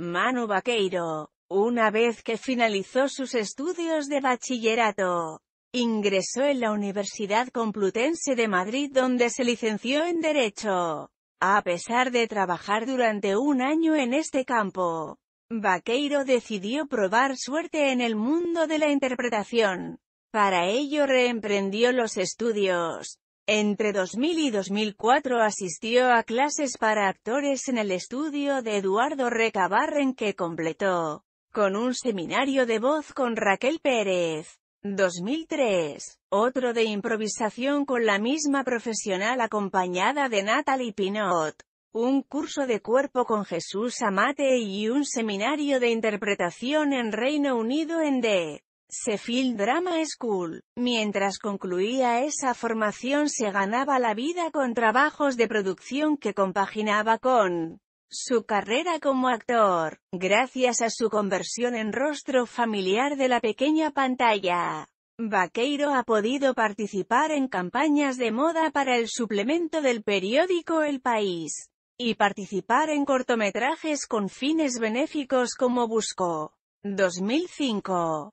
Manu Vaqueiro, una vez que finalizó sus estudios de bachillerato, ingresó en la Universidad Complutense de Madrid donde se licenció en Derecho. A pesar de trabajar durante un año en este campo, Vaqueiro decidió probar suerte en el mundo de la interpretación. Para ello reemprendió los estudios, entre 2000 y 2004 asistió a clases para actores en el estudio de Eduardo Recabarren que completó con un seminario de voz con Raquel Pérez. 2003. Otro de improvisación con la misma profesional acompañada de Natalie Pinot. Un curso de cuerpo con Jesús Amate y un seminario de interpretación en Reino Unido en D. Sefil Drama School. Mientras concluía esa formación se ganaba la vida con trabajos de producción que compaginaba con su carrera como actor, gracias a su conversión en rostro familiar de la pequeña pantalla. Vaqueiro ha podido participar en campañas de moda para el suplemento del periódico El País, y participar en cortometrajes con fines benéficos como Busco. 2005.